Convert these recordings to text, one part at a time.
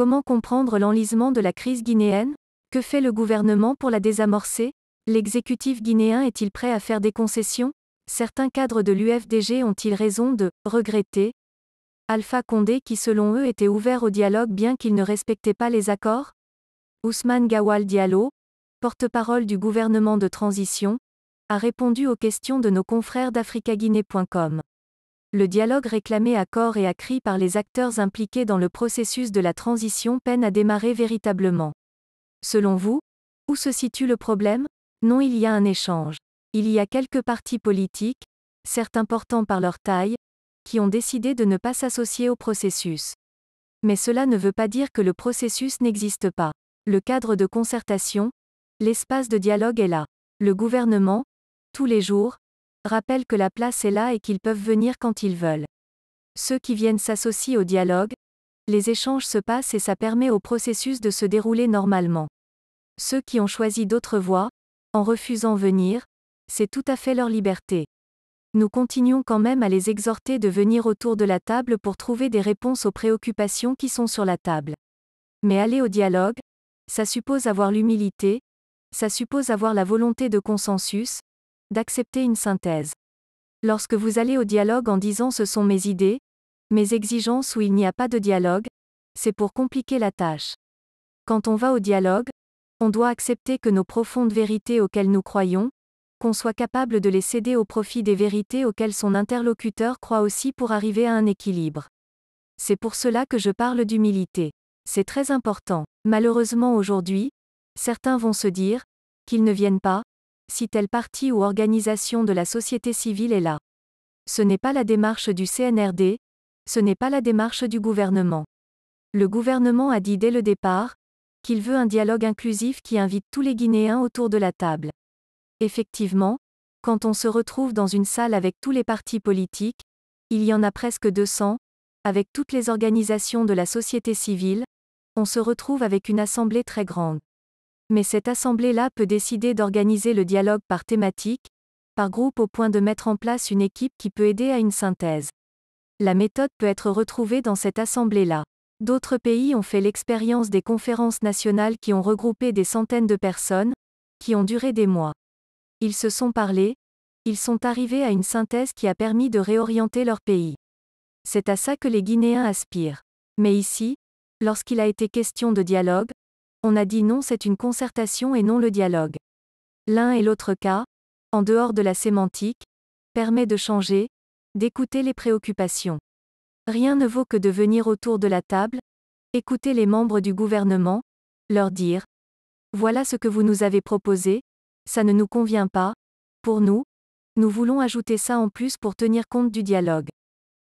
Comment comprendre l'enlisement de la crise guinéenne Que fait le gouvernement pour la désamorcer L'exécutif guinéen est-il prêt à faire des concessions Certains cadres de l'UFDG ont-ils raison de regretter Alpha Condé qui selon eux était ouvert au dialogue bien qu'il ne respectait pas les accords Ousmane Gawal Diallo, porte-parole du gouvernement de transition, a répondu aux questions de nos confrères d'africaguinée.com. Le dialogue réclamé à corps et à cri par les acteurs impliqués dans le processus de la transition peine à démarrer véritablement. Selon vous, où se situe le problème Non, il y a un échange. Il y a quelques partis politiques, certes importants par leur taille, qui ont décidé de ne pas s'associer au processus. Mais cela ne veut pas dire que le processus n'existe pas. Le cadre de concertation, l'espace de dialogue est là. Le gouvernement, tous les jours, Rappelle que la place est là et qu'ils peuvent venir quand ils veulent. Ceux qui viennent s'associent au dialogue, les échanges se passent et ça permet au processus de se dérouler normalement. Ceux qui ont choisi d'autres voies, en refusant venir, c'est tout à fait leur liberté. Nous continuons quand même à les exhorter de venir autour de la table pour trouver des réponses aux préoccupations qui sont sur la table. Mais aller au dialogue, ça suppose avoir l'humilité, ça suppose avoir la volonté de consensus, d'accepter une synthèse. Lorsque vous allez au dialogue en disant ce sont mes idées, mes exigences ou il n'y a pas de dialogue, c'est pour compliquer la tâche. Quand on va au dialogue, on doit accepter que nos profondes vérités auxquelles nous croyons, qu'on soit capable de les céder au profit des vérités auxquelles son interlocuteur croit aussi pour arriver à un équilibre. C'est pour cela que je parle d'humilité. C'est très important. Malheureusement aujourd'hui, certains vont se dire qu'ils ne viennent pas, si tel parti ou organisation de la société civile est là. Ce n'est pas la démarche du CNRD, ce n'est pas la démarche du gouvernement. Le gouvernement a dit dès le départ qu'il veut un dialogue inclusif qui invite tous les Guinéens autour de la table. Effectivement, quand on se retrouve dans une salle avec tous les partis politiques, il y en a presque 200, avec toutes les organisations de la société civile, on se retrouve avec une assemblée très grande. Mais cette assemblée-là peut décider d'organiser le dialogue par thématique, par groupe au point de mettre en place une équipe qui peut aider à une synthèse. La méthode peut être retrouvée dans cette assemblée-là. D'autres pays ont fait l'expérience des conférences nationales qui ont regroupé des centaines de personnes, qui ont duré des mois. Ils se sont parlé, ils sont arrivés à une synthèse qui a permis de réorienter leur pays. C'est à ça que les Guinéens aspirent. Mais ici, lorsqu'il a été question de dialogue, on a dit non c'est une concertation et non le dialogue. L'un et l'autre cas, en dehors de la sémantique, permet de changer, d'écouter les préoccupations. Rien ne vaut que de venir autour de la table, écouter les membres du gouvernement, leur dire ⁇ Voilà ce que vous nous avez proposé, ça ne nous convient pas, pour nous, nous voulons ajouter ça en plus pour tenir compte du dialogue.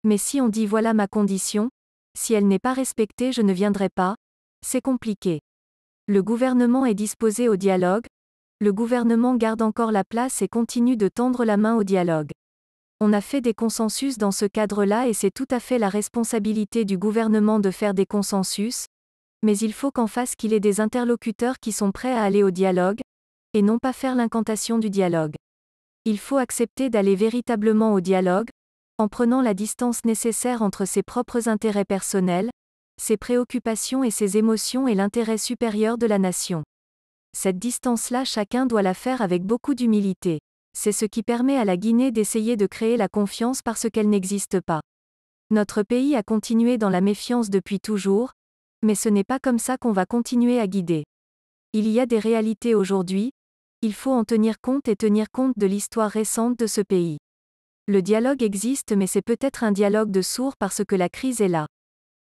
Mais si on dit ⁇ Voilà ma condition ⁇ si elle n'est pas respectée je ne viendrai pas, c'est compliqué. Le gouvernement est disposé au dialogue. Le gouvernement garde encore la place et continue de tendre la main au dialogue. On a fait des consensus dans ce cadre-là et c'est tout à fait la responsabilité du gouvernement de faire des consensus, mais il faut qu'en face qu'il ait des interlocuteurs qui sont prêts à aller au dialogue, et non pas faire l'incantation du dialogue. Il faut accepter d'aller véritablement au dialogue, en prenant la distance nécessaire entre ses propres intérêts personnels, ses préoccupations et ses émotions et l'intérêt supérieur de la nation. Cette distance-là chacun doit la faire avec beaucoup d'humilité. C'est ce qui permet à la Guinée d'essayer de créer la confiance parce qu'elle n'existe pas. Notre pays a continué dans la méfiance depuis toujours, mais ce n'est pas comme ça qu'on va continuer à guider. Il y a des réalités aujourd'hui, il faut en tenir compte et tenir compte de l'histoire récente de ce pays. Le dialogue existe mais c'est peut-être un dialogue de sourds parce que la crise est là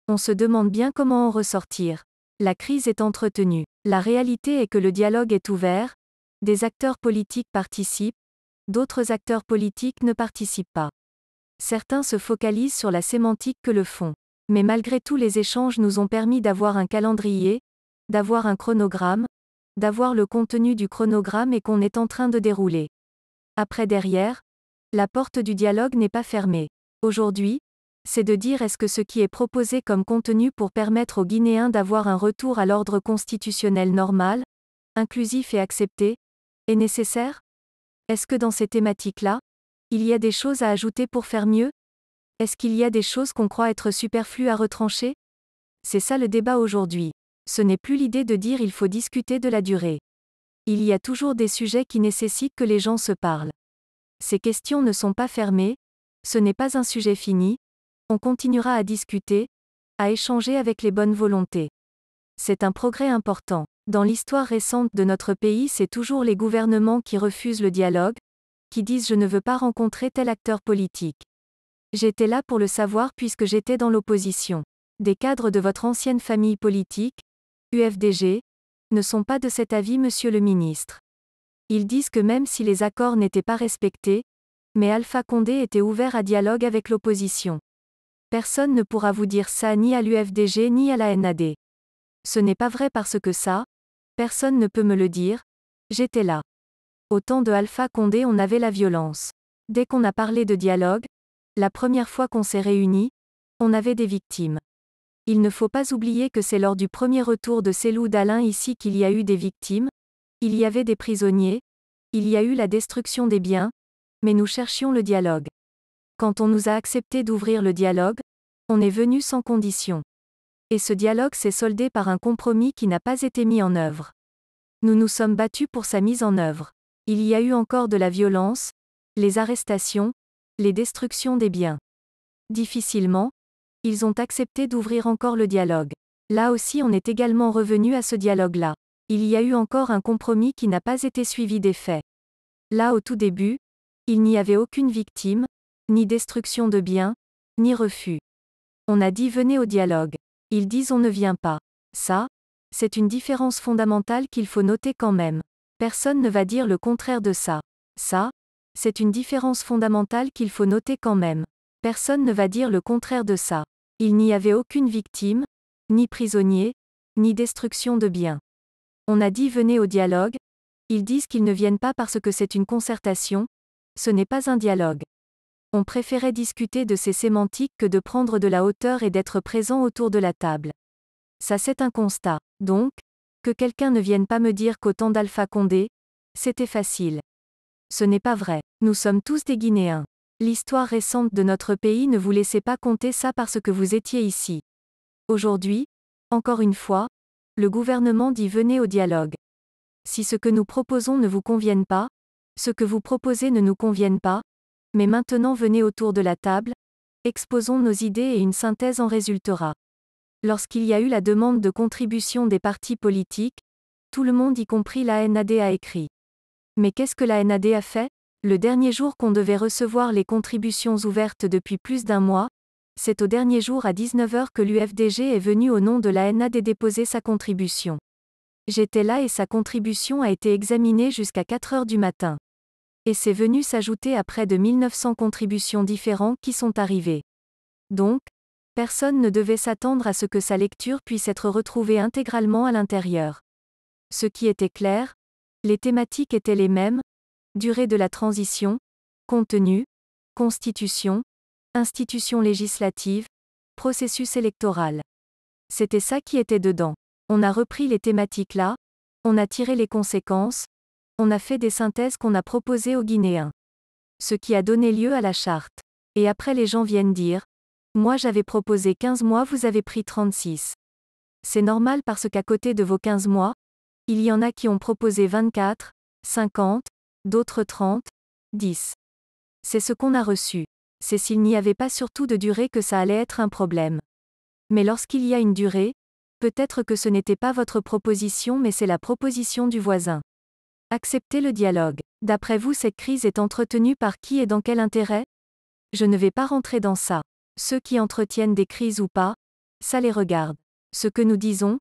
on se demande bien comment en ressortir. La crise est entretenue. La réalité est que le dialogue est ouvert, des acteurs politiques participent, d'autres acteurs politiques ne participent pas. Certains se focalisent sur la sémantique que le font. Mais malgré tout les échanges nous ont permis d'avoir un calendrier, d'avoir un chronogramme, d'avoir le contenu du chronogramme et qu'on est en train de dérouler. Après derrière, la porte du dialogue n'est pas fermée. Aujourd'hui, c'est de dire est-ce que ce qui est proposé comme contenu pour permettre aux Guinéens d'avoir un retour à l'ordre constitutionnel normal, inclusif et accepté, est nécessaire Est-ce que dans ces thématiques-là, il y a des choses à ajouter pour faire mieux Est-ce qu'il y a des choses qu'on croit être superflues à retrancher C'est ça le débat aujourd'hui. Ce n'est plus l'idée de dire il faut discuter de la durée. Il y a toujours des sujets qui nécessitent que les gens se parlent. Ces questions ne sont pas fermées, ce n'est pas un sujet fini, on continuera à discuter, à échanger avec les bonnes volontés. C'est un progrès important. Dans l'histoire récente de notre pays, c'est toujours les gouvernements qui refusent le dialogue, qui disent je ne veux pas rencontrer tel acteur politique. J'étais là pour le savoir puisque j'étais dans l'opposition. Des cadres de votre ancienne famille politique, UFDG, ne sont pas de cet avis, monsieur le ministre. Ils disent que même si les accords n'étaient pas respectés, mais Alpha Condé était ouvert à dialogue avec l'opposition. Personne ne pourra vous dire ça ni à l'UFDG ni à la NAD. Ce n'est pas vrai parce que ça, personne ne peut me le dire, j'étais là. Au temps de Alpha Condé on avait la violence. Dès qu'on a parlé de dialogue, la première fois qu'on s'est réunis, on avait des victimes. Il ne faut pas oublier que c'est lors du premier retour de Célou d'Alain ici qu'il y a eu des victimes, il y avait des prisonniers, il y a eu la destruction des biens, mais nous cherchions le dialogue. Quand on nous a accepté d'ouvrir le dialogue, on est venu sans condition. Et ce dialogue s'est soldé par un compromis qui n'a pas été mis en œuvre. Nous nous sommes battus pour sa mise en œuvre. Il y a eu encore de la violence, les arrestations, les destructions des biens. Difficilement, ils ont accepté d'ouvrir encore le dialogue. Là aussi on est également revenu à ce dialogue-là. Il y a eu encore un compromis qui n'a pas été suivi des faits. Là au tout début, il n'y avait aucune victime, ni destruction de biens, ni refus. On a dit venez au dialogue. Ils disent on ne vient pas. Ça, c'est une différence fondamentale qu'il faut noter quand même. Personne ne va dire le contraire de ça. Ça, c'est une différence fondamentale qu'il faut noter quand même. Personne ne va dire le contraire de ça. Il n'y avait aucune victime, ni prisonnier, ni destruction de biens. On a dit venez au dialogue, ils disent qu'ils ne viennent pas parce que c'est une concertation, ce n'est pas un dialogue. On préférait discuter de ces sémantiques que de prendre de la hauteur et d'être présent autour de la table. Ça c'est un constat. Donc, que quelqu'un ne vienne pas me dire qu'au temps d'Alpha Condé, c'était facile. Ce n'est pas vrai. Nous sommes tous des Guinéens. L'histoire récente de notre pays ne vous laissait pas compter ça parce que vous étiez ici. Aujourd'hui, encore une fois, le gouvernement dit venez au dialogue. Si ce que nous proposons ne vous convienne pas, ce que vous proposez ne nous convienne pas, mais maintenant venez autour de la table, exposons nos idées et une synthèse en résultera. Lorsqu'il y a eu la demande de contribution des partis politiques, tout le monde y compris la NAD a écrit. Mais qu'est-ce que la NAD a fait Le dernier jour qu'on devait recevoir les contributions ouvertes depuis plus d'un mois, c'est au dernier jour à 19h que l'UFDG est venu au nom de la NAD déposer sa contribution. J'étais là et sa contribution a été examinée jusqu'à 4h du matin et c'est venu s'ajouter à près de 1900 contributions différentes qui sont arrivées. Donc, personne ne devait s'attendre à ce que sa lecture puisse être retrouvée intégralement à l'intérieur. Ce qui était clair, les thématiques étaient les mêmes, durée de la transition, contenu, constitution, institution législative, processus électoral. C'était ça qui était dedans. On a repris les thématiques là, on a tiré les conséquences, on a fait des synthèses qu'on a proposées aux Guinéens. Ce qui a donné lieu à la charte. Et après les gens viennent dire, moi j'avais proposé 15 mois, vous avez pris 36. C'est normal parce qu'à côté de vos 15 mois, il y en a qui ont proposé 24, 50, d'autres 30, 10. C'est ce qu'on a reçu. C'est s'il n'y avait pas surtout de durée que ça allait être un problème. Mais lorsqu'il y a une durée, peut-être que ce n'était pas votre proposition mais c'est la proposition du voisin. Acceptez le dialogue. D'après vous, cette crise est entretenue par qui et dans quel intérêt Je ne vais pas rentrer dans ça. Ceux qui entretiennent des crises ou pas, ça les regarde. Ce que nous disons,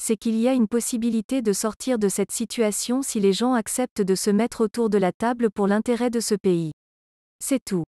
c'est qu'il y a une possibilité de sortir de cette situation si les gens acceptent de se mettre autour de la table pour l'intérêt de ce pays. C'est tout.